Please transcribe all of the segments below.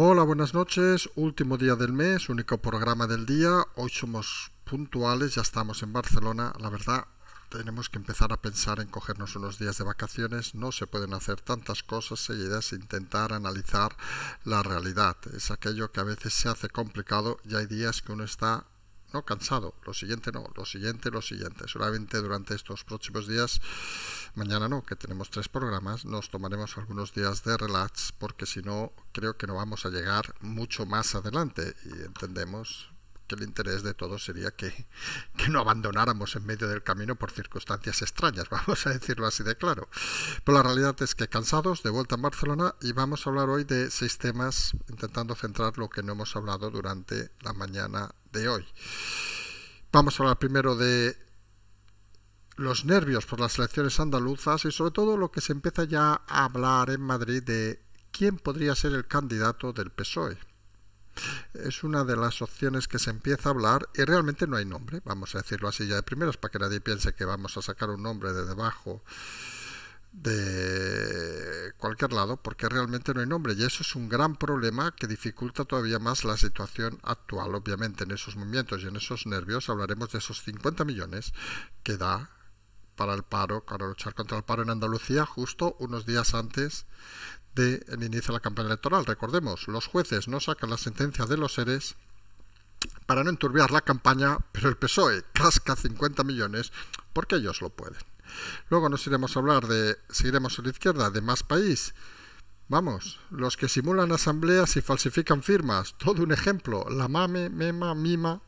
Hola, buenas noches. Último día del mes, único programa del día. Hoy somos puntuales, ya estamos en Barcelona. La verdad, tenemos que empezar a pensar en cogernos unos días de vacaciones. No se pueden hacer tantas cosas seguidas, e intentar analizar la realidad. Es aquello que a veces se hace complicado y hay días que uno está no cansado, lo siguiente no, lo siguiente, lo siguiente. Solamente durante estos próximos días, mañana no, que tenemos tres programas, nos tomaremos algunos días de relax porque si no, creo que no vamos a llegar mucho más adelante y entendemos que el interés de todos sería que, no abandonáramos en medio del camino por circunstancias extrañas, vamos a decirlo así de claro. Pero la realidad es que cansados, de vuelta en Barcelona, y vamos a hablar hoy de seis temas, intentando centrar lo que no hemos hablado durante la mañana de hoy. Vamos a hablar primero de los nervios por las elecciones andaluzas y sobre todo lo que se empieza ya a hablar en Madrid de quién podría ser el candidato del PSOE es una de las opciones que se empieza a hablar y realmente no hay nombre, vamos a decirlo así ya de primeras para que nadie piense que vamos a sacar un nombre de debajo de cualquier lado, porque realmente no hay nombre y eso es un gran problema que dificulta todavía más la situación actual, obviamente, en esos movimientos y en esos nervios hablaremos de esos 50 millones que da para el paro, para luchar contra el paro en Andalucía, justo unos días antes de inicio de la campaña electoral. Recordemos, los jueces no sacan la sentencia de los seres para no enturbiar la campaña, pero el PSOE casca 50 millones porque ellos lo pueden. Luego nos iremos a hablar de, seguiremos a la izquierda, de más país. Vamos, los que simulan asambleas y falsifican firmas, todo un ejemplo, la mame, mema, mima,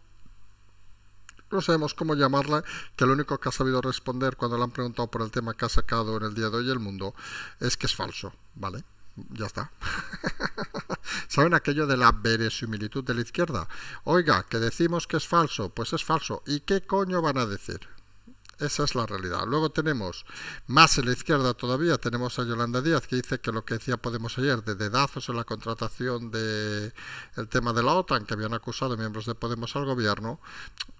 no sabemos cómo llamarla, que lo único que ha sabido responder cuando le han preguntado por el tema que ha sacado en el día de hoy el mundo es que es falso, ¿vale? Ya está. ¿Saben aquello de la veresimilitud de la izquierda? Oiga, que decimos que es falso, pues es falso. ¿Y qué coño van a decir? Esa es la realidad. Luego tenemos, más en la izquierda todavía, tenemos a Yolanda Díaz, que dice que lo que decía Podemos ayer de dedazos en la contratación de el tema de la OTAN, que habían acusado miembros de Podemos al gobierno,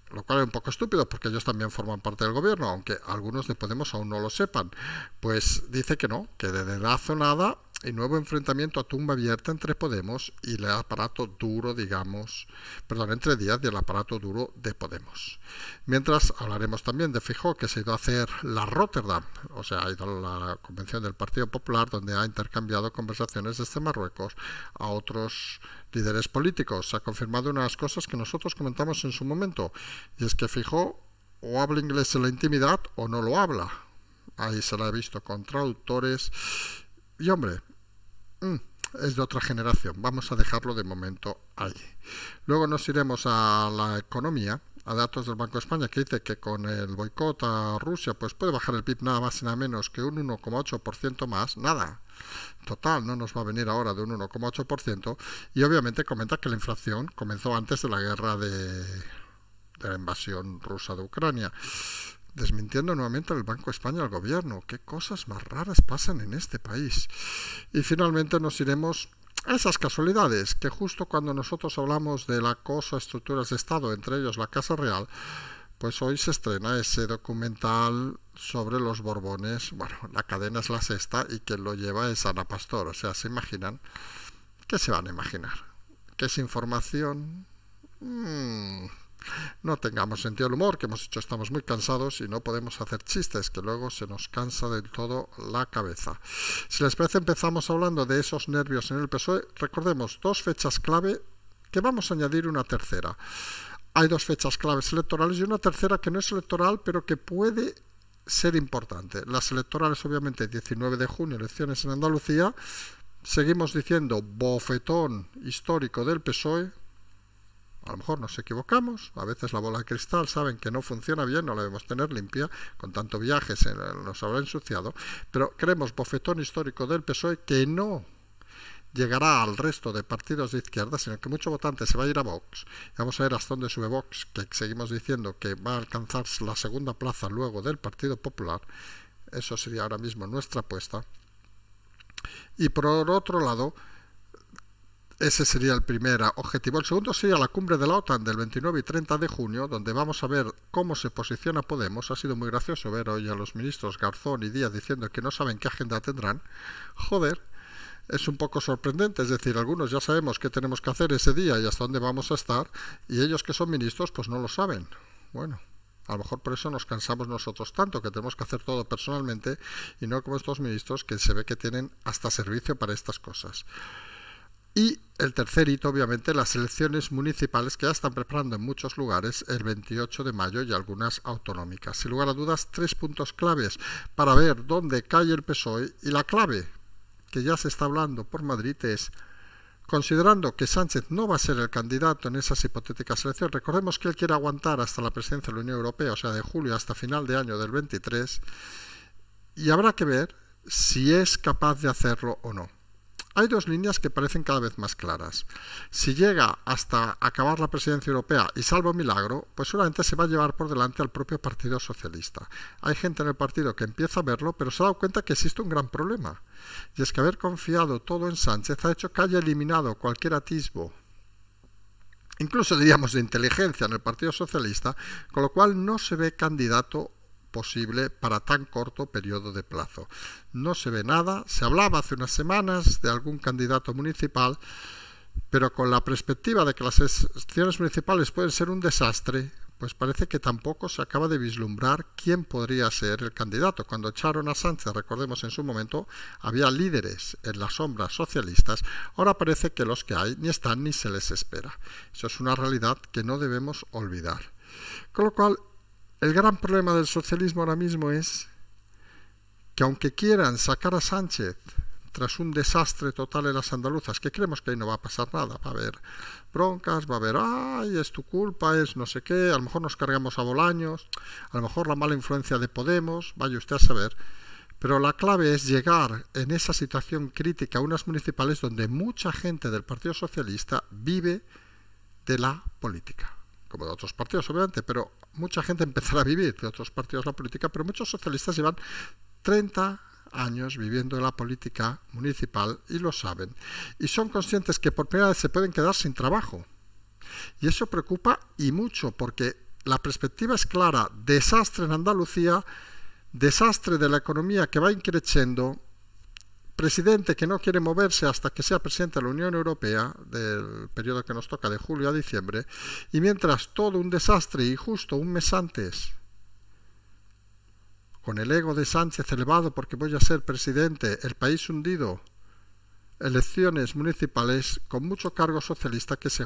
lo cual es un poco estúpido porque ellos también forman parte del gobierno, aunque algunos de Podemos aún no lo sepan, pues dice que no, que de dedazo nada el nuevo enfrentamiento a tumba abierta entre Podemos y el aparato duro, digamos, perdón, entre días del aparato duro de Podemos. Mientras hablaremos también de Fijó, que se ha ido a hacer la Rotterdam, o sea, ha ido a la convención del Partido Popular, donde ha intercambiado conversaciones desde Marruecos a otros líderes políticos. Se ha confirmado unas cosas que nosotros comentamos en su momento, y es que Fijó o habla inglés en la intimidad o no lo habla. Ahí se la ha visto con traductores. Y hombre, Mm, es de otra generación. Vamos a dejarlo de momento ahí. Luego nos iremos a la economía, a datos del Banco de España, que dice que con el boicot a Rusia pues puede bajar el PIB nada más y nada menos que un 1,8% más. Nada total no nos va a venir ahora de un 1,8% y obviamente comenta que la inflación comenzó antes de la guerra de, de, la invasión rusa de Ucrania desmintiendo nuevamente al Banco España al gobierno. Qué cosas más raras pasan en este país. Y finalmente nos iremos a esas casualidades que justo cuando nosotros hablamos de acoso a estructuras de Estado, entre ellos la Casa Real, pues hoy se estrena ese documental sobre los Borbones. Bueno, la cadena es la sexta y quien lo lleva es Ana Pastor. O sea, se imaginan. ¿Qué se van a imaginar? ¿Qué es información? Mmm... No tengamos sentido del humor, que hemos dicho estamos muy cansados y no podemos hacer chistes, que luego se nos cansa del todo la cabeza. Si les parece, empezamos hablando de esos nervios en el PSOE. Recordemos dos fechas clave que vamos a añadir una tercera. Hay dos fechas claves electorales y una tercera que no es electoral, pero que puede ser importante. Las electorales, obviamente, 19 de junio, elecciones en Andalucía. Seguimos diciendo bofetón histórico del PSOE, a lo mejor nos equivocamos, a veces la bola de cristal saben que no funciona bien, no la debemos tener limpia, con tanto viaje se nos habrá ensuciado, pero creemos bofetón histórico del PSOE que no llegará al resto de partidos de izquierda, sino que mucho votante se va a ir a Vox. Vamos a ver hasta dónde sube Vox, que seguimos diciendo que va a alcanzar la segunda plaza luego del Partido Popular. Eso sería ahora mismo nuestra apuesta. Y por otro lado, ese sería el primer objetivo. El segundo sería la cumbre de la OTAN del 29 y 30 de junio, donde vamos a ver cómo se posiciona Podemos. Ha sido muy gracioso ver hoy a los ministros Garzón y Díaz diciendo que no saben qué agenda tendrán. Joder, es un poco sorprendente, es decir, algunos ya sabemos qué tenemos que hacer ese día y hasta dónde vamos a estar, y ellos que son ministros pues no lo saben. Bueno. A lo mejor por eso nos cansamos nosotros tanto, que tenemos que hacer todo personalmente y no como estos ministros que se ve que tienen hasta servicio para estas cosas. Y el tercer hito, obviamente, las elecciones municipales que ya están preparando en muchos lugares el 28 de mayo y algunas autonómicas. Sin lugar a dudas, tres puntos claves para ver dónde cae el PSOE y la clave que ya se está hablando por Madrid es Considerando que Sánchez no va a ser el candidato en esas hipotéticas elecciones, recordemos que él quiere aguantar hasta la presidencia de la Unión Europea, o sea, de julio hasta final de año del 23, y habrá que ver si es capaz de hacerlo o no. Hay dos líneas que parecen cada vez más claras. Si llega hasta acabar la presidencia europea y salvo milagro, pues seguramente se va a llevar por delante al propio Partido Socialista. Hay gente en el partido que empieza a verlo, pero se ha dado cuenta que existe un gran problema. Y es que haber confiado todo en Sánchez ha hecho que haya eliminado cualquier atisbo incluso diríamos de inteligencia en el Partido Socialista, con lo cual no se ve candidato posible para tan corto periodo de plazo. No se ve nada. Se hablaba hace unas semanas de algún candidato municipal, pero con la perspectiva de que las elecciones municipales pueden ser un desastre, pues parece que tampoco se acaba de vislumbrar quién podría ser el candidato. Cuando echaron a Sánchez, recordemos en su momento, había líderes en las sombras socialistas, ahora parece que los que hay ni están ni se les espera. Eso es una realidad que no debemos olvidar. Con lo cual, el gran problema del socialismo ahora mismo es que aunque quieran sacar a Sánchez tras un desastre total en las andaluzas, que creemos que ahí no va a pasar nada, va a haber broncas, va a haber, ay, es tu culpa, es no sé qué, a lo mejor nos cargamos a Bolaños, a lo mejor la mala influencia de Podemos, vaya usted a saber, pero la clave es llegar en esa situación crítica a unas municipales donde mucha gente del Partido Socialista vive de la política, como de otros partidos obviamente, pero mucha gente empezará a vivir de otros partidos la política, pero muchos socialistas llevan 30 años viviendo en la política municipal y lo saben. Y son conscientes que por primera vez se pueden quedar sin trabajo. Y eso preocupa y mucho, porque la perspectiva es clara, desastre en Andalucía, desastre de la economía que va increciendo presidente que no quiere moverse hasta que sea presidente de la Unión Europea, del periodo que nos toca de julio a diciembre, y mientras todo un desastre y justo un mes antes, con el ego de Sánchez elevado porque voy a ser presidente, el país hundido, elecciones municipales con mucho cargo socialista que se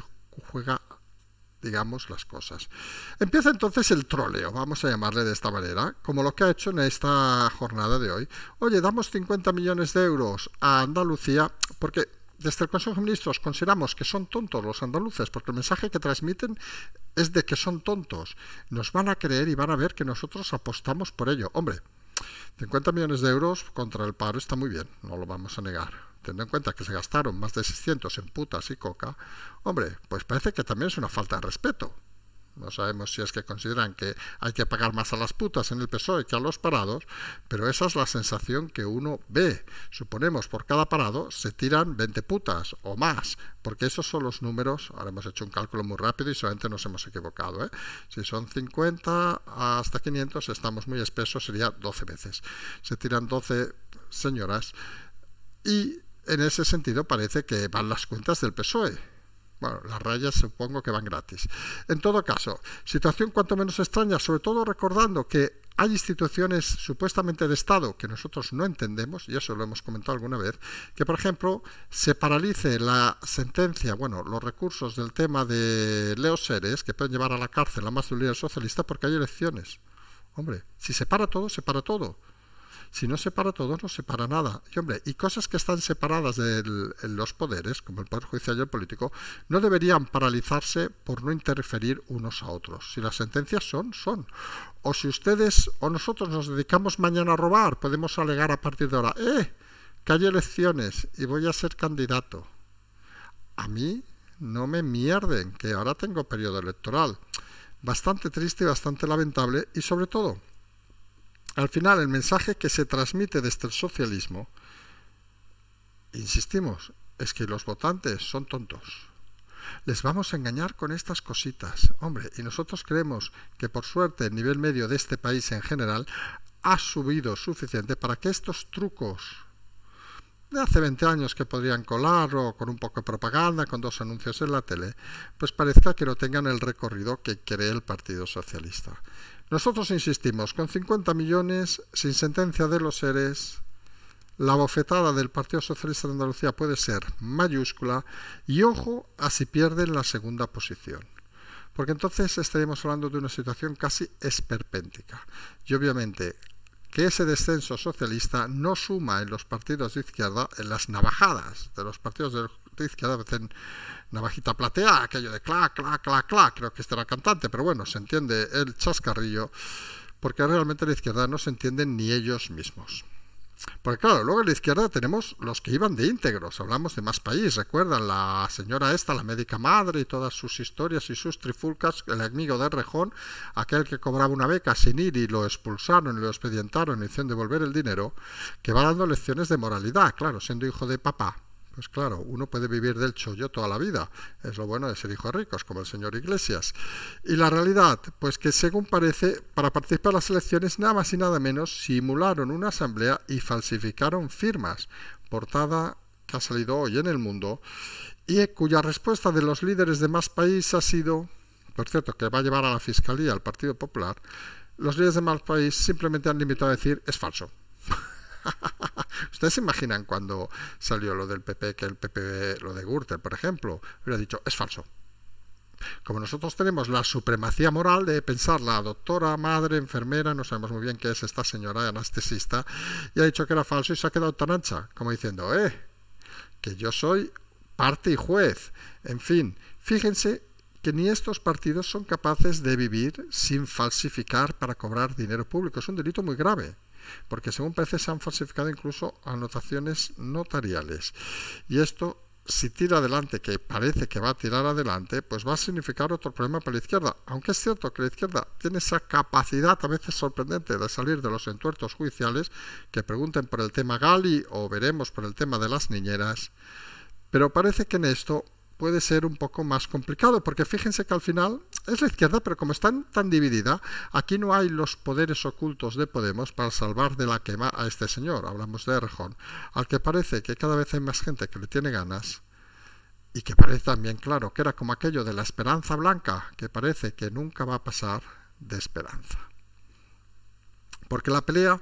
juega digamos las cosas. Empieza entonces el troleo, vamos a llamarle de esta manera, como lo que ha hecho en esta jornada de hoy. Oye, damos 50 millones de euros a Andalucía porque desde el Consejo de Ministros consideramos que son tontos los andaluces, porque el mensaje que transmiten es de que son tontos. Nos van a creer y van a ver que nosotros apostamos por ello. Hombre, 50 millones de euros contra el paro está muy bien, no lo vamos a negar teniendo en cuenta que se gastaron más de 600 en putas y coca, hombre, pues parece que también es una falta de respeto. No sabemos si es que consideran que hay que pagar más a las putas en el PSOE que a los parados, pero esa es la sensación que uno ve. Suponemos por cada parado se tiran 20 putas o más, porque esos son los números. Ahora hemos hecho un cálculo muy rápido y solamente nos hemos equivocado. ¿eh? Si son 50 hasta 500, estamos muy espesos, sería 12 veces. Se tiran 12 señoras y en ese sentido parece que van las cuentas del PSOE. Bueno, las rayas supongo que van gratis. En todo caso, situación cuanto menos extraña, sobre todo recordando que hay instituciones supuestamente de Estado que nosotros no entendemos, y eso lo hemos comentado alguna vez, que por ejemplo se paralice la sentencia, bueno, los recursos del tema de Leo Seres, que pueden llevar a la cárcel a más de un líder socialista porque hay elecciones. Hombre, si se para todo, se para todo. Si no separa todo, no se para nada. Y hombre, y cosas que están separadas de los poderes, como el poder judicial y el político, no deberían paralizarse por no interferir unos a otros. Si las sentencias son, son. O si ustedes o nosotros nos dedicamos mañana a robar, podemos alegar a partir de ahora, ¡eh! que hay elecciones y voy a ser candidato. A mí no me mierden, que ahora tengo periodo electoral. Bastante triste y bastante lamentable y sobre todo al final, el mensaje que se transmite desde el socialismo, insistimos, es que los votantes son tontos. Les vamos a engañar con estas cositas. Hombre, y nosotros creemos que por suerte el nivel medio de este país en general ha subido suficiente para que estos trucos de hace 20 años que podrían colar o con un poco de propaganda, con dos anuncios en la tele, pues parezca que no tengan el recorrido que cree el Partido Socialista. Nosotros insistimos, con 50 millones, sin sentencia de los seres, la bofetada del Partido Socialista de Andalucía puede ser mayúscula y ojo a si pierden la segunda posición. Porque entonces estaríamos hablando de una situación casi esperpéntica. Y obviamente que ese descenso socialista no suma en los partidos de izquierda, en las navajadas de los partidos de de izquierda, a veces navajita platea aquello de clac, clac, clac, clac, creo que este era cantante, pero bueno, se entiende el chascarrillo, porque realmente la izquierda no se entiende ni ellos mismos. Porque claro, luego en la izquierda tenemos los que iban de íntegros, hablamos de más país, recuerdan la señora esta, la médica madre y todas sus historias y sus trifulcas, el amigo de Rejón, aquel que cobraba una beca sin ir y lo expulsaron y lo expedientaron y hicieron devolver el dinero, que va dando lecciones de moralidad, claro, siendo hijo de papá, pues claro, uno puede vivir del chollo toda la vida. Es lo bueno de ser hijos ricos, como el señor Iglesias. Y la realidad, pues que según parece, para participar en las elecciones, nada más y nada menos, simularon una asamblea y falsificaron firmas. Portada que ha salido hoy en el mundo y cuya respuesta de los líderes de más país ha sido, por cierto, que va a llevar a la fiscalía al Partido Popular, los líderes de más país simplemente han limitado a decir es falso. ¿Ustedes se imaginan cuando salió lo del PP, que el PP, lo de Gürtel, por ejemplo, hubiera dicho, es falso? Como nosotros tenemos la supremacía moral de pensar la doctora, madre, enfermera, no sabemos muy bien qué es esta señora anestesista, y ha dicho que era falso y se ha quedado tan ancha, como diciendo, eh, que yo soy parte y juez. En fin, fíjense que ni estos partidos son capaces de vivir sin falsificar para cobrar dinero público. Es un delito muy grave porque según parece se han falsificado incluso anotaciones notariales. Y esto si tira adelante, que parece que va a tirar adelante, pues va a significar otro problema para la izquierda. Aunque es cierto que la izquierda tiene esa capacidad a veces sorprendente de salir de los entuertos judiciales, que pregunten por el tema Gali o veremos por el tema de las niñeras, pero parece que en esto puede ser un poco más complicado, porque fíjense que al final es la izquierda, pero como están tan dividida, aquí no hay los poderes ocultos de Podemos para salvar de la quema a este señor, hablamos de Erjón, al que parece que cada vez hay más gente que le tiene ganas, y que parece también claro que era como aquello de la esperanza blanca, que parece que nunca va a pasar de esperanza. Porque la pelea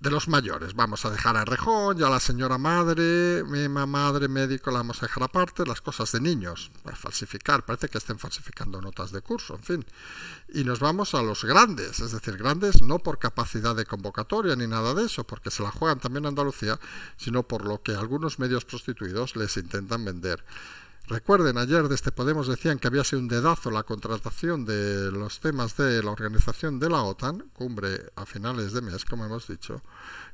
de los mayores. Vamos a dejar a Rejón, ya la señora madre, mi madre médico la vamos a dejar aparte, las cosas de niños, para falsificar, parece que estén falsificando notas de curso, en fin. Y nos vamos a los grandes, es decir, grandes no por capacidad de convocatoria ni nada de eso, porque se la juegan también a Andalucía, sino por lo que algunos medios prostituidos les intentan vender Recuerden, ayer desde este Podemos decían que había sido un dedazo la contratación de los temas de la organización de la OTAN, cumbre a finales de mes, como hemos dicho.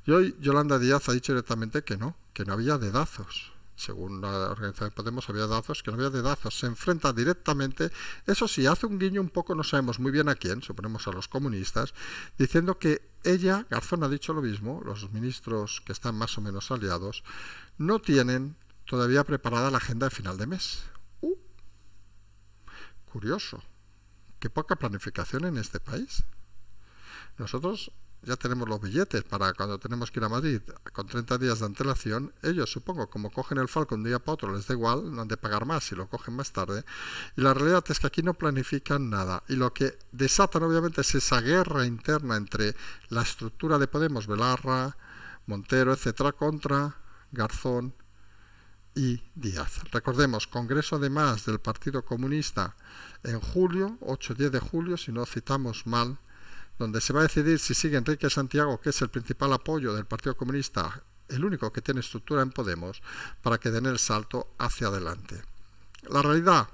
Y hoy Yolanda Díaz ha dicho directamente que no, que no había dedazos. Según la organización de Podemos había dedazos, que no había dedazos. Se enfrenta directamente, eso sí, hace un guiño un poco, no sabemos muy bien a quién, suponemos a los comunistas, diciendo que ella, Garzón ha dicho lo mismo, los ministros que están más o menos aliados, no tienen todavía preparada la agenda de final de mes. Uh. curioso. Qué poca planificación en este país. Nosotros ya tenemos los billetes para cuando tenemos que ir a Madrid con 30 días de antelación. Ellos, supongo, como cogen el falco un día para otro, les da igual, no han de pagar más si lo cogen más tarde. Y la realidad es que aquí no planifican nada. Y lo que desatan, obviamente, es esa guerra interna entre la estructura de Podemos, Velarra, Montero, etcétera, contra Garzón, y Díaz. Recordemos, Congreso además del Partido Comunista en julio, 8-10 de julio, si no citamos mal, donde se va a decidir si sigue Enrique Santiago, que es el principal apoyo del Partido Comunista, el único que tiene estructura en Podemos, para que den el salto hacia adelante. La realidad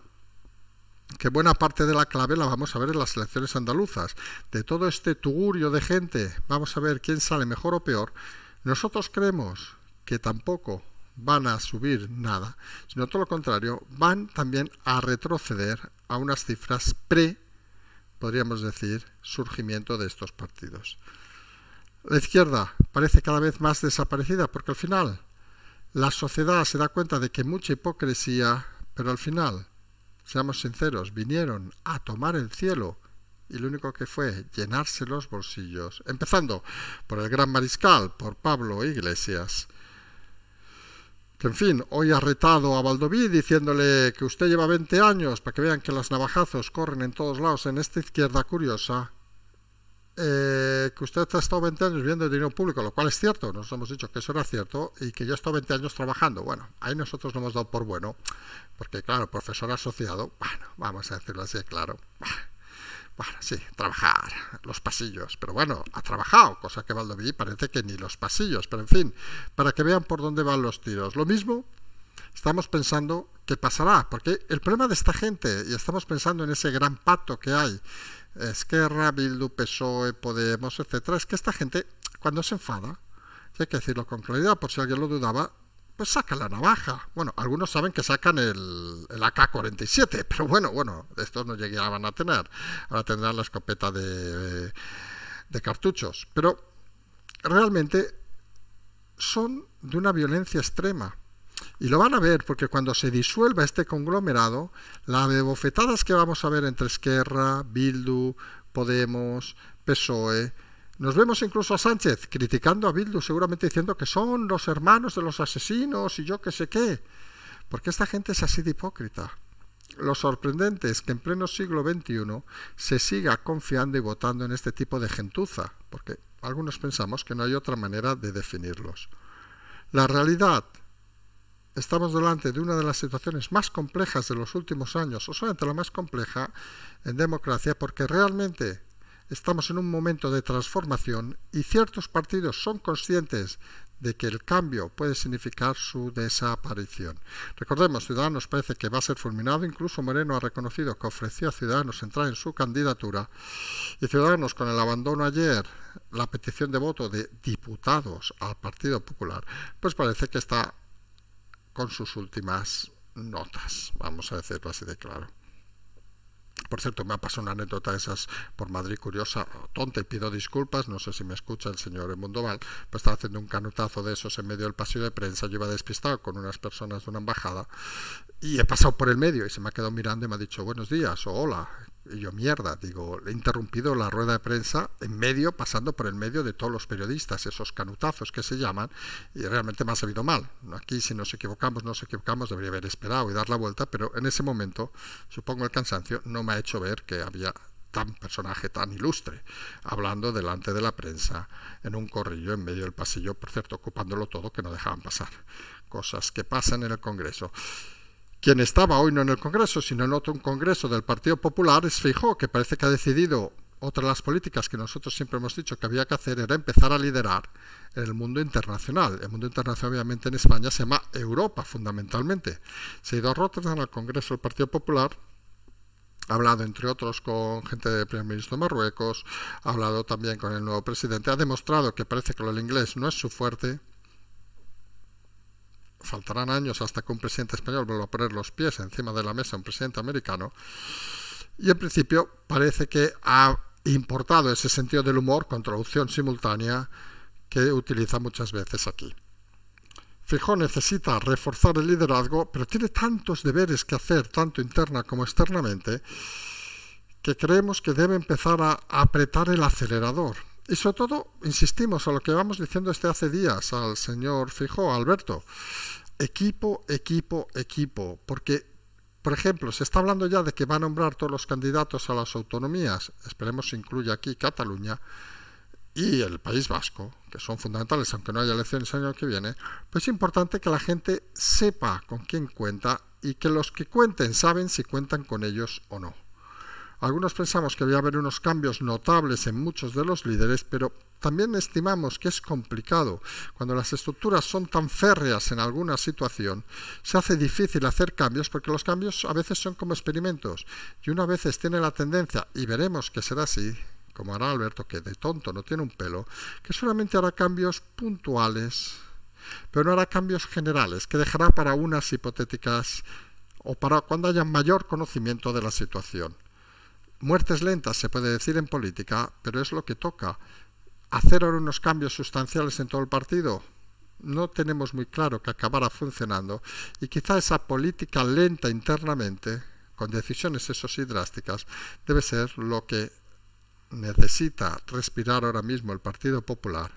que buena parte de la clave la vamos a ver en las elecciones andaluzas. De todo este tugurio de gente, vamos a ver quién sale mejor o peor. Nosotros creemos que tampoco van a subir nada, sino todo lo contrario, van también a retroceder a unas cifras pre, podríamos decir, surgimiento de estos partidos. La izquierda parece cada vez más desaparecida porque al final la sociedad se da cuenta de que mucha hipocresía, pero al final, seamos sinceros, vinieron a tomar el cielo y lo único que fue llenarse los bolsillos, empezando por el gran mariscal, por Pablo Iglesias, que en fin, hoy ha retado a Valdoví diciéndole que usted lleva 20 años para que vean que las navajazos corren en todos lados en esta izquierda curiosa. Eh, que usted ha estado 20 años viendo el dinero público, lo cual es cierto, nos hemos dicho que eso era cierto y que yo he estado 20 años trabajando. Bueno, ahí nosotros lo hemos dado por bueno, porque claro, profesor asociado, bueno, vamos a decirlo así, claro. Bueno, sí, trabajar, los pasillos, pero bueno, ha trabajado, cosa que Valdoví parece que ni los pasillos, pero en fin, para que vean por dónde van los tiros. Lo mismo estamos pensando qué pasará, porque el problema de esta gente, y estamos pensando en ese gran pato que hay, Esquerra, Bildu, PSOE, Podemos, etcétera, es que esta gente, cuando se enfada, hay que decirlo con claridad, por si alguien lo dudaba, pues saca la navaja. Bueno, algunos saben que sacan el, AK-47, pero bueno, bueno, estos no llegaban a tener. Ahora tendrán la escopeta de, cartuchos. Pero realmente son de una violencia extrema. Y lo van a ver, porque cuando se disuelva este conglomerado, la de bofetadas que vamos a ver entre Esquerra, Bildu, Podemos, PSOE, nos vemos incluso a Sánchez criticando a Bildu, seguramente diciendo que son los hermanos de los asesinos y yo qué sé qué. Porque esta gente es así de hipócrita. Lo sorprendente es que en pleno siglo XXI se siga confiando y votando en este tipo de gentuza, porque algunos pensamos que no hay otra manera de definirlos. La realidad, estamos delante de una de las situaciones más complejas de los últimos años, o solamente la más compleja en democracia, porque realmente estamos en un momento de transformación y ciertos partidos son conscientes de que el cambio puede significar su desaparición. Recordemos, Ciudadanos parece que va a ser fulminado, incluso Moreno ha reconocido que ofreció a Ciudadanos entrar en su candidatura y Ciudadanos con el abandono ayer la petición de voto de diputados al Partido Popular, pues parece que está con sus últimas notas, vamos a decirlo así de claro. Por cierto, me ha pasado una anécdota de esas por Madrid curiosa, tonta, y pido disculpas, no sé si me escucha el señor Mundoval, pues estaba haciendo un canutazo de esos en medio del pasillo de prensa, yo iba despistado con unas personas de una embajada y he pasado por el medio y se me ha quedado mirando y me ha dicho buenos días o hola, yo, mierda, digo, he interrumpido la rueda de prensa en medio, pasando por el medio de todos los periodistas, esos canutazos que se llaman, y realmente me ha sabido mal. Aquí, si nos equivocamos, nos equivocamos, debería haber esperado y dar la vuelta, pero en ese momento, supongo el cansancio, no me ha hecho ver que había tan personaje tan ilustre, hablando delante de la prensa, en un corrillo, en medio del pasillo, por cierto, ocupándolo todo, que no dejaban pasar. Cosas que pasan en el Congreso quien estaba hoy no en el Congreso, sino en otro Congreso del Partido Popular, es Fijo, que parece que ha decidido otra de las políticas que nosotros siempre hemos dicho que había que hacer era empezar a liderar en el mundo internacional. El mundo internacional, obviamente, en España se llama Europa, fundamentalmente. Se ha ido a Rotterdam al Congreso del Partido Popular, ha hablado, entre otros, con gente del primer ministro de Marruecos, ha hablado también con el nuevo presidente, ha demostrado que parece que lo del inglés no es su fuerte faltarán años hasta que un presidente español vuelva a poner los pies encima de la mesa un presidente americano. Y en principio parece que ha importado ese sentido del humor con traducción simultánea que utiliza muchas veces aquí. Fijó necesita reforzar el liderazgo, pero tiene tantos deberes que hacer, tanto interna como externamente, que creemos que debe empezar a apretar el acelerador y sobre todo, insistimos a lo que vamos diciendo desde hace días al señor Fijo, Alberto, equipo, equipo, equipo, porque por ejemplo, se está hablando ya de que va a nombrar todos los candidatos a las autonomías, esperemos se incluya aquí Cataluña y el País Vasco, que son fundamentales, aunque no haya elecciones el año que viene, pues es importante que la gente sepa con quién cuenta y que los que cuenten saben si cuentan con ellos o no. Algunos pensamos que va a haber unos cambios notables en muchos de los líderes, pero también estimamos que es complicado. Cuando las estructuras son tan férreas en alguna situación, se hace difícil hacer cambios porque los cambios a veces son como experimentos y una vez tiene la tendencia, y veremos que será así, como hará Alberto, que de tonto no tiene un pelo, que solamente hará cambios puntuales, pero no hará cambios generales, que dejará para unas hipotéticas o para cuando haya mayor conocimiento de la situación. Muertes lentas se puede decir en política, pero es lo que toca. Hacer ahora unos cambios sustanciales en todo el partido, no tenemos muy claro que acabará funcionando y quizá esa política lenta internamente, con decisiones eso sí drásticas, debe ser lo que necesita respirar ahora mismo el Partido Popular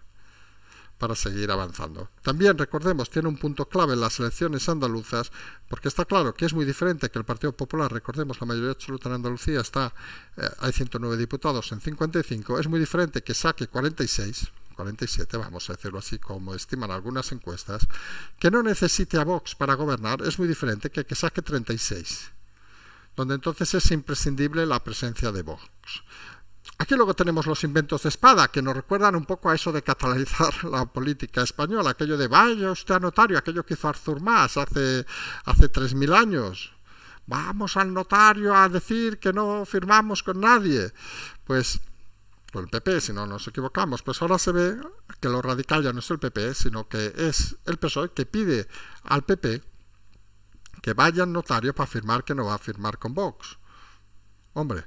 para seguir avanzando. También, recordemos, tiene un punto clave en las elecciones andaluzas, porque está claro que es muy diferente que el Partido Popular, recordemos, la mayoría absoluta en Andalucía está, eh, hay 109 diputados en 55, es muy diferente que saque 46, 47, vamos a decirlo así como estiman algunas encuestas, que no necesite a Vox para gobernar es muy diferente que que saque 36, donde entonces es imprescindible la presencia de Vox. Aquí luego tenemos los inventos de espada, que nos recuerdan un poco a eso de catalizar la política española, aquello de vaya usted a notario, aquello que hizo Arthur Mas hace, hace 3.000 años. Vamos al notario a decir que no firmamos con nadie. Pues el PP, si no nos equivocamos, pues ahora se ve que lo radical ya no es el PP, sino que es el PSOE que pide al PP que vaya al notario para firmar que no va a firmar con Vox. Hombre,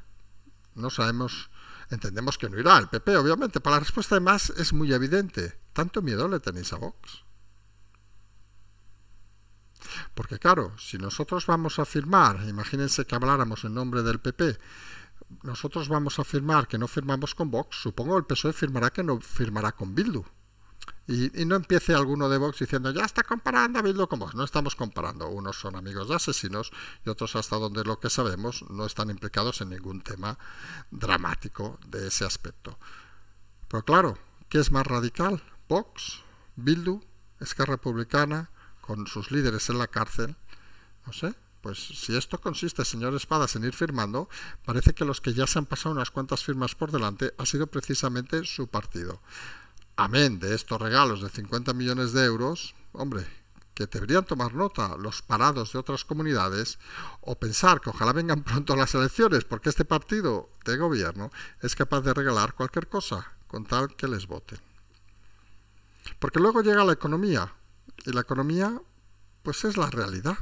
no sabemos Entendemos que no irá al PP, obviamente, para la respuesta de más es muy evidente. ¿Tanto miedo le tenéis a Vox? Porque claro, si nosotros vamos a firmar, imagínense que habláramos en nombre del PP, nosotros vamos a firmar que no firmamos con Vox, supongo el PSOE firmará que no firmará con Bildu. Y, no empiece alguno de Vox diciendo, ya está comparando a Bildu con Vox. No estamos comparando. Unos son amigos de asesinos y otros, hasta donde lo que sabemos, no están implicados en ningún tema dramático de ese aspecto. Pero pues claro, ¿qué es más radical? Vox, Bildu, Esquerra Republicana, con sus líderes en la cárcel. No sé, pues si esto consiste, señor Espadas, en ir firmando, parece que los que ya se han pasado unas cuantas firmas por delante ha sido precisamente su partido amén de estos regalos de 50 millones de euros, hombre, que deberían tomar nota los parados de otras comunidades o pensar que ojalá vengan pronto las elecciones, porque este partido de gobierno es capaz de regalar cualquier cosa con tal que les voten. Porque luego llega la economía, y la economía pues es la realidad.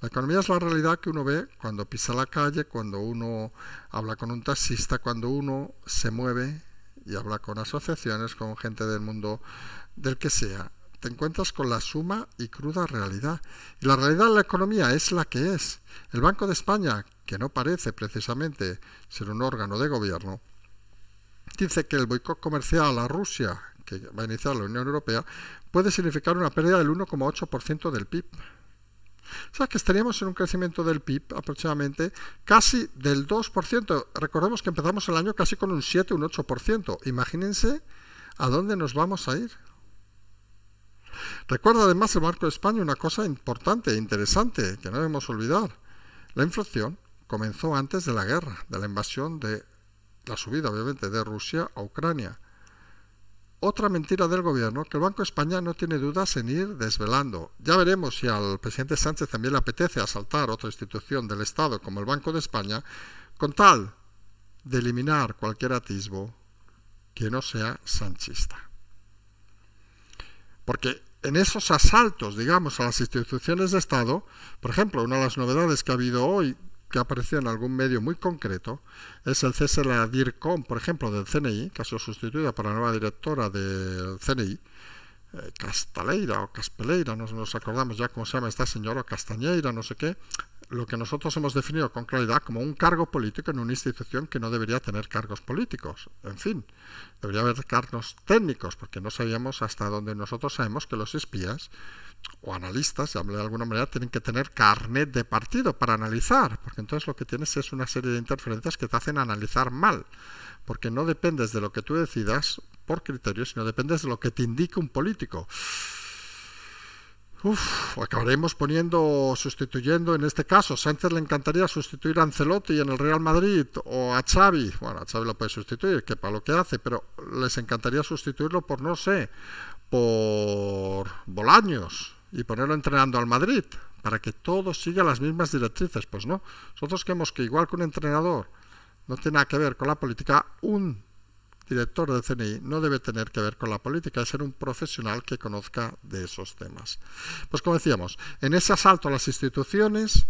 La economía es la realidad que uno ve cuando pisa la calle, cuando uno habla con un taxista, cuando uno se mueve y habla con asociaciones, con gente del mundo del que sea, te encuentras con la suma y cruda realidad. Y la realidad de la economía es la que es. El Banco de España, que no parece precisamente ser un órgano de gobierno, dice que el boicot comercial a Rusia, que va a iniciar la Unión Europea, puede significar una pérdida del 1,8% del PIB. O sea que estaríamos en un crecimiento del PIB aproximadamente casi del 2%. Recordemos que empezamos el año casi con un 7, un 8%. Imagínense a dónde nos vamos a ir. Recuerda además el marco de España una cosa importante e interesante que no debemos olvidar. La inflación comenzó antes de la guerra, de la invasión de la subida, obviamente, de Rusia a Ucrania otra mentira del gobierno que el Banco de España no tiene dudas en ir desvelando. Ya veremos si al presidente Sánchez también le apetece asaltar otra institución del Estado como el Banco de España con tal de eliminar cualquier atisbo que no sea sanchista. Porque en esos asaltos, digamos, a las instituciones de Estado, por ejemplo, una de las novedades que ha habido hoy que apareció en algún medio muy concreto es el César DIRCOM, por ejemplo, del CNI, que ha sido sustituida por la nueva directora del CNI, eh, Castaleira o Caspeleira, no nos acordamos ya cómo se llama esta señora, Castañeira, no sé qué, lo que nosotros hemos definido con claridad como un cargo político en una institución que no debería tener cargos políticos. En fin, debería haber cargos técnicos, porque no sabíamos hasta dónde nosotros sabemos que los espías o analistas, llámale de alguna manera, tienen que tener carnet de partido para analizar, porque entonces lo que tienes es una serie de interferencias que te hacen analizar mal, porque no dependes de lo que tú decidas por criterio, sino dependes de lo que te indique un político. Uf, acabaremos poniendo, sustituyendo, en este caso, Sánchez le encantaría sustituir a Ancelotti en el Real Madrid o a Xavi. Bueno, a Xavi lo puede sustituir, que para lo que hace, pero les encantaría sustituirlo por, no sé, por Bolaños y ponerlo entrenando al Madrid, para que todo siga las mismas directrices. Pues no, nosotros creemos que igual que un entrenador no tiene nada que ver con la política, un director del CNI no debe tener que ver con la política, es ser un profesional que conozca de esos temas. Pues como decíamos, en ese asalto a las instituciones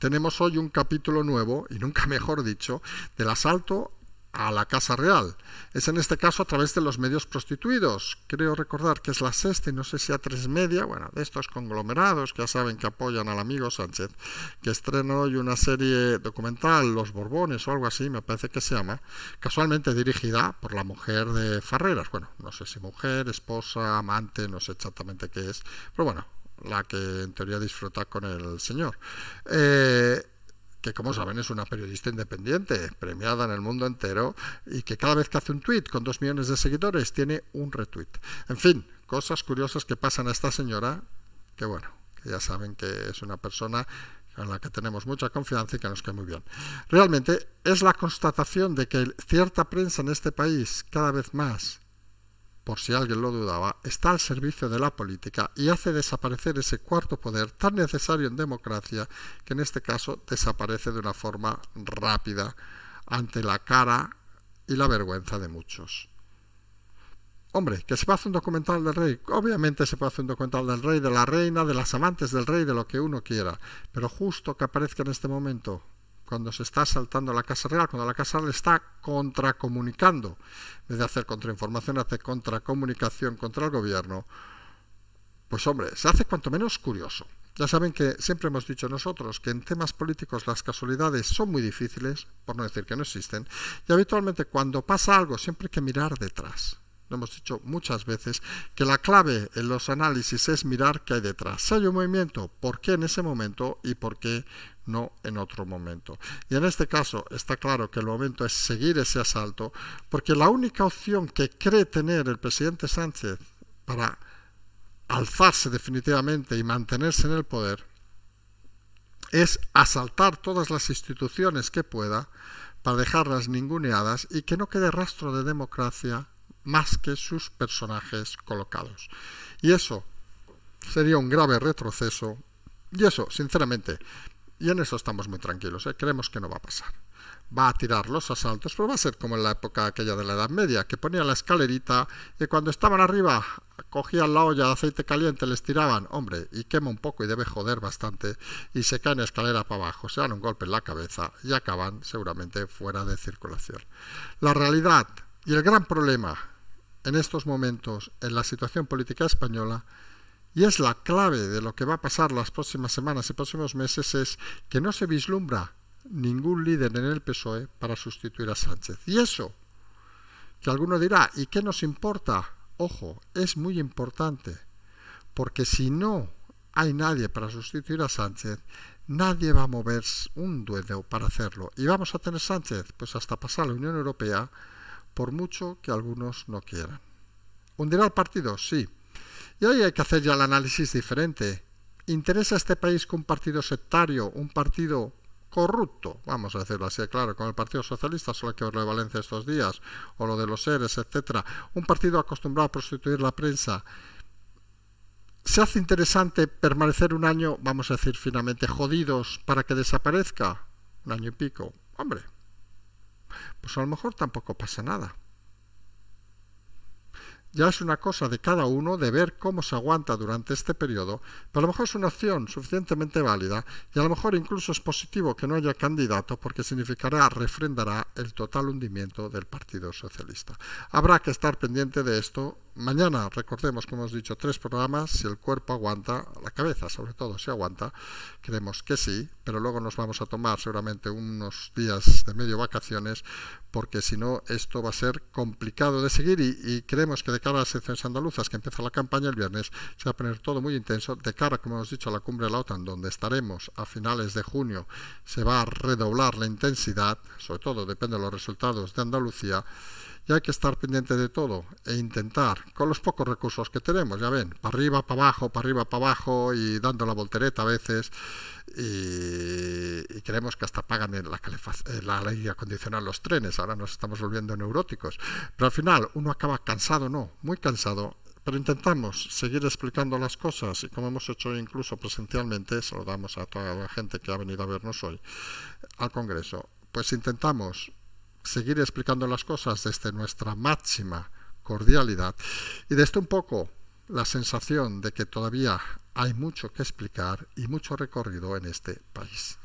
tenemos hoy un capítulo nuevo, y nunca mejor dicho, del asalto a la Casa Real. Es en este caso a través de los medios prostituidos. Creo recordar que es la sexta y no sé si a tres media, bueno, de estos conglomerados que ya saben que apoyan al amigo Sánchez, que estrenó hoy una serie documental, Los Borbones o algo así, me parece que se llama, casualmente dirigida por la mujer de Farreras. Bueno, no sé si mujer, esposa, amante, no sé exactamente qué es, pero bueno, la que en teoría disfruta con el señor. Eh, que como saben es una periodista independiente, premiada en el mundo entero y que cada vez que hace un tweet con dos millones de seguidores tiene un retweet. En fin, cosas curiosas que pasan a esta señora, que bueno, que ya saben que es una persona en la que tenemos mucha confianza y que nos cae muy bien. Realmente es la constatación de que cierta prensa en este país cada vez más por si alguien lo dudaba, está al servicio de la política y hace desaparecer ese cuarto poder tan necesario en democracia que en este caso desaparece de una forma rápida ante la cara y la vergüenza de muchos. Hombre, que se puede hacer un documental del rey. Obviamente se puede hacer un documental del rey, de la reina, de las amantes del rey, de lo que uno quiera. Pero justo que aparezca en este momento, cuando se está saltando la Casa Real, cuando la Casa Real está contracomunicando, en vez hacer contrainformación, hace contracomunicación contra el gobierno, pues hombre, se hace cuanto menos curioso. Ya saben que siempre hemos dicho nosotros que en temas políticos las casualidades son muy difíciles, por no decir que no existen, y habitualmente cuando pasa algo siempre hay que mirar detrás. Lo hemos dicho muchas veces que la clave en los análisis es mirar qué hay detrás. Si hay un movimiento, ¿por qué en ese momento y por qué no en otro momento. Y en este caso está claro que el momento es seguir ese asalto, porque la única opción que cree tener el presidente Sánchez para alzarse definitivamente y mantenerse en el poder es asaltar todas las instituciones que pueda para dejarlas ninguneadas y que no quede rastro de democracia más que sus personajes colocados. Y eso sería un grave retroceso y eso, sinceramente, y en eso estamos muy tranquilos, ¿eh? creemos que no va a pasar. Va a tirar los asaltos, pero va a ser como en la época aquella de la Edad Media, que ponían la escalerita y cuando estaban arriba cogían la olla de aceite caliente, les tiraban, hombre, y quema un poco y debe joder bastante, y se caen escalera para abajo, se dan un golpe en la cabeza y acaban seguramente fuera de circulación. La realidad y el gran problema en estos momentos en la situación política española y es la clave de lo que va a pasar las próximas semanas y próximos meses es que no se vislumbra ningún líder en el PSOE para sustituir a Sánchez. Y eso, que alguno dirá, ¿y qué nos importa? Ojo, es muy importante, porque si no hay nadie para sustituir a Sánchez, nadie va a mover un duelo para hacerlo. ¿Y vamos a tener Sánchez? Pues hasta pasar la Unión Europea, por mucho que algunos no quieran. ¿Hundirá el partido? Sí. Y hoy hay que hacer ya el análisis diferente. ¿Interesa este país que un partido sectario, un partido corrupto, vamos a decirlo así, claro, con el Partido Socialista, solo hay que verlo de Valencia estos días, o lo de los seres, etcétera, un partido acostumbrado a prostituir la prensa, ¿se hace interesante permanecer un año, vamos a decir finalmente, jodidos para que desaparezca? Un año y pico. Hombre, pues a lo mejor tampoco pasa nada. Ya es una cosa de cada uno de ver cómo se aguanta durante este periodo, pero a lo mejor es una opción suficientemente válida y a lo mejor incluso es positivo que no haya candidato porque significará, refrendará el total hundimiento del Partido Socialista. Habrá que estar pendiente de esto Mañana, recordemos, como hemos dicho, tres programas, si el cuerpo aguanta, la cabeza sobre todo, si aguanta, creemos que sí, pero luego nos vamos a tomar seguramente unos días de medio vacaciones, porque si no, esto va a ser complicado de seguir y, creemos que de cara a las elecciones andaluzas, que empieza la campaña el viernes, se va a poner todo muy intenso, de cara, como hemos dicho, a la cumbre de la OTAN, donde estaremos a finales de junio, se va a redoblar la intensidad, sobre todo depende de los resultados de Andalucía, y hay que estar pendiente de todo e intentar, con los pocos recursos que tenemos, ya ven, para arriba, para abajo, para arriba, para abajo y dando la voltereta a veces y, creemos que hasta pagan en la, en la ley los trenes, ahora nos estamos volviendo neuróticos, pero al final uno acaba cansado, no, muy cansado pero intentamos seguir explicando las cosas y como hemos hecho incluso presencialmente, lo damos a toda la gente que ha venido a vernos hoy al Congreso, pues intentamos seguir explicando las cosas desde nuestra máxima cordialidad y desde un poco la sensación de que todavía hay mucho que explicar y mucho recorrido en este país.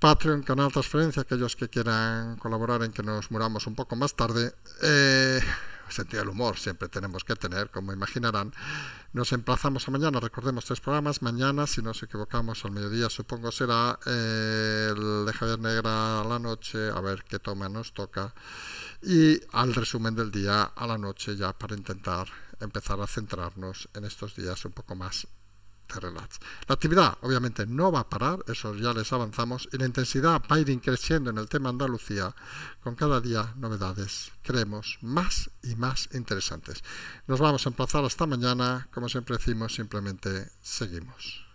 Patreon, canal transferencia, aquellos que quieran colaborar en que nos muramos un poco más tarde. Eh, sentido del humor siempre tenemos que tener, como imaginarán. Nos emplazamos a mañana, recordemos tres programas. Mañana, si nos equivocamos, al mediodía supongo será eh, el de Javier Negra a la noche, a ver qué toma nos toca. Y al resumen del día a la noche ya para intentar empezar a centrarnos en estos días un poco más la actividad obviamente no va a parar, eso ya les avanzamos, y la intensidad va a ir creciendo en el tema Andalucía, con cada día novedades, creemos, más y más interesantes. Nos vamos a emplazar hasta mañana, como siempre decimos, simplemente seguimos.